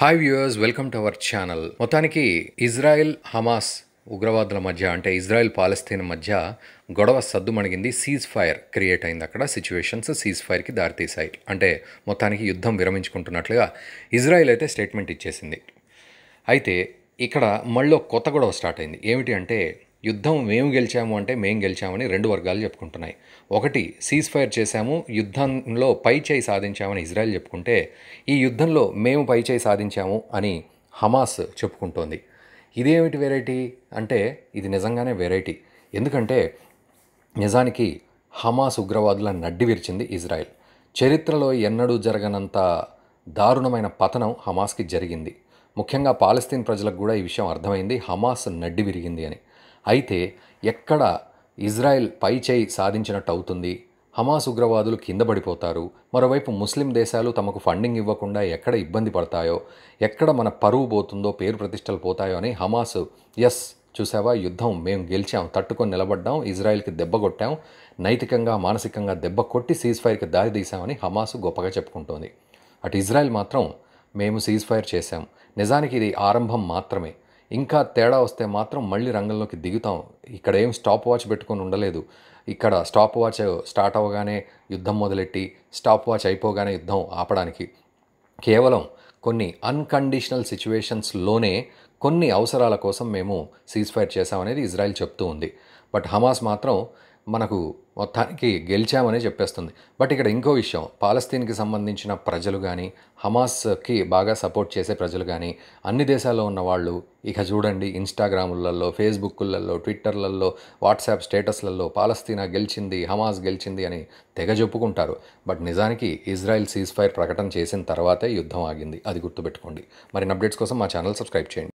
hi viewers welcome to our channel మొత్తానికి Israel Hamas ఉగ్రవాదుల మధ్య అంటే ఇజ్రాయెల్ పాలస్తీన్ మధ్య గొడవ సద్దుమణిగింది సీజ్ ఫైర్ క్రియేట్ అయింది అక్కడ సిచ్యువేషన్స్ సీజ్ ఫైర్కి దారితీశాయి అంటే మొత్తానికి యుద్ధం విరమించుకుంటున్నట్లుగా ఇజ్రాయెల్ అయితే స్టేట్మెంట్ ఇచ్చేసింది అయితే ఇక్కడ మళ్ళీ కొత్త గొడవ స్టార్ట్ అయింది ఏమిటి అంటే యుద్ధం మేము గెలిచాము అంటే మేము గెలిచామని రెండు వర్గాలు చెప్పుకుంటున్నాయి ఒకటి సీజ్ ఫైర్ చేశాము యుద్ధంలో పై చేయి సాధించామని ఇజ్రాయెల్ చెప్పుకుంటే ఈ యుద్ధంలో మేము పై చేయి సాధించాము అని హమాస్ చెప్పుకుంటోంది ఇదేమిటి వెరైటీ అంటే ఇది నిజంగానే వెరైటీ ఎందుకంటే నిజానికి హమాస్ ఉగ్రవాదుల నడ్డి విరిచింది ఇజ్రాయెల్ చరిత్రలో ఎన్నడూ జరగనంత దారుణమైన పతనం హమాస్కి జరిగింది ముఖ్యంగా పాలస్తీన్ ప్రజలకు కూడా ఈ విషయం అర్థమైంది హమాస్ నడ్డి విరిగింది అని అయితే ఎక్కడ ఇజ్రాయెల్ పై చేయి సాధించినట్టు అవుతుంది హమాస్ ఉగ్రవాదులు కింద పడిపోతారు మరోవైపు ముస్లిం దేశాలు తమకు ఫండింగ్ ఇవ్వకుండా ఎక్కడ ఇబ్బంది పడతాయో ఎక్కడ మన పరువు పోతుందో పేరు ప్రతిష్టలు పోతాయో అని హమాస్ ఎస్ చూసావా యుద్ధం మేము గెలిచాం తట్టుకొని నిలబడ్డాం ఇజ్రాయెల్కి దెబ్బ కొట్టాం నైతికంగా మానసికంగా దెబ్బ కొట్టి సీజ్ ఫైర్కి దారి తీశామని హమాస్ గొప్పగా చెప్పుకుంటోంది అటు ఇజ్రాయెల్ మాత్రం మేము సీజ్ ఫైర్ చేశాం నిజానికి ఇది ఆరంభం మాత్రమే ఇంకా తేడా వస్తే మాత్రం మళ్ళీ రంగంలోకి దిగుతాం ఇక్కడ ఏం స్టాప్ వాచ్ పెట్టుకొని ఉండలేదు ఇక్కడ స్టాప్ వాచ్ స్టార్ట్ అవ్వగానే యుద్ధం మొదలెట్టి స్టాప్ వాచ్ అయిపోగానే యుద్ధం ఆపడానికి కేవలం కొన్ని అన్కండిషనల్ సిచ్యువేషన్స్లోనే కొన్ని అవసరాల కోసం మేము సీజ్ ఫైర్ చేశామనేది ఇజ్రాయెల్ చెప్తూ ఉంది బట్ హమాస్ మాత్రం మనకు మొత్తానికి గెలిచామని చెప్పేస్తుంది బట్ ఇక్కడ ఇంకో విషయం పాలస్తీన్కి సంబంధించిన ప్రజలు కానీ హమాస్కి బాగా సపోర్ట్ చేసే ప్రజలు కానీ అన్ని దేశాల్లో ఉన్న వాళ్ళు ఇక చూడండి ఇన్స్టాగ్రాములలో ఫేస్బుక్లలో ట్విట్టర్లలో వాట్సాప్ స్టేటస్లలో పాలస్తీనా గెలిచింది హమాస్ గెలిచింది అని తెగ చెప్పుకుంటారు బట్ నిజానికి ఇజ్రాయెల్ సీజ్ ఫైర్ ప్రకటన చేసిన తర్వాతే యుద్ధం ఆగింది అది గుర్తుపెట్టుకోండి మరిన్ని అప్డేట్స్ కోసం మా ఛానల్ సబ్స్క్రైబ్ చేయండి